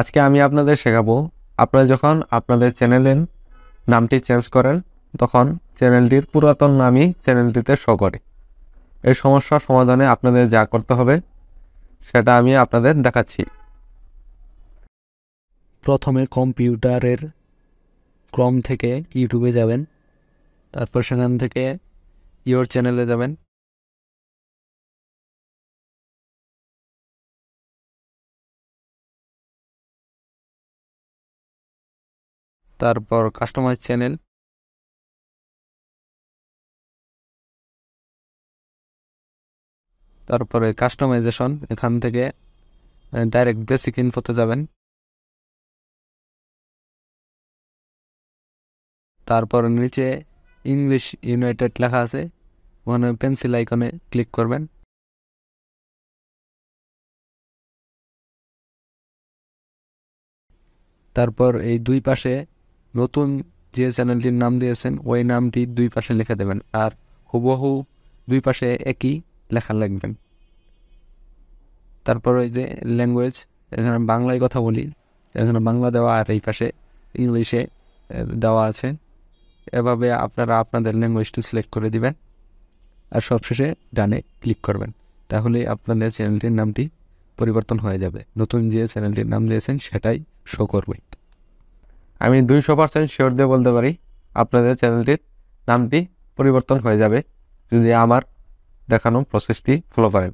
আজকে আমি আপনাদের শেখাবো আপনারা যখন আপনাদের চ্যানেলের নামটি চেঞ্জ করেন তখন চ্যানেলটির পুরাতন নামই চ্যানেলটিতে শো করে এই সমস্যা সমাধানে আপনাদের যা করতে হবে সেটা আমি আপনাদের দেখাচ্ছি প্রথমে কম্পিউটারের ক্রম থেকে ইউটিউবে যাবেন তারপর সেখান থেকে ইওর চ্যানেলে যাবেন তারপর কাস্টমাইজ চ্যানেল তারপরে কাস্টমাইজেশন এখান থেকে ডাইরেক্ট বেসিক ইনফোতে যাবেন তারপর নিচে ইংলিশ ইউনাইটেড লেখা আছে ওখানে পেন্সিল আইকনে ক্লিক করবেন তারপর এই দুই পাশে নতুন যে চ্যানেলটির নাম দিয়েছেন ওই নামটি দুই পাশে লিখে দেবেন আর হুবহু দুই পাশে একই লেখা লিখবেন তারপর ওই যে ল্যাঙ্গুয়েজ এখানে বাংলায় কথা বলি এখানে বাংলা দেওয়া আর এই পাশে ইংলিশে দেওয়া আছে এভাবে আপনারা আপনাদের ল্যাঙ্গুয়েজটি সিলেক্ট করে দিবেন আর সবশেষে ডানে ক্লিক করবেন তাহলে আপনাদের চ্যানেলটির নামটি পরিবর্তন হয়ে যাবে নতুন যে চ্যানেলটির নাম দিয়েছেন সেটাই শো করবে আমি দুইশো পার্সেন্ট শিওর দিয়ে বলতে পারি আপনাদের চ্যানেলটির নামটি পরিবর্তন হয়ে যাবে যদি আমার দেখানো প্রসেসটি ফলো করেন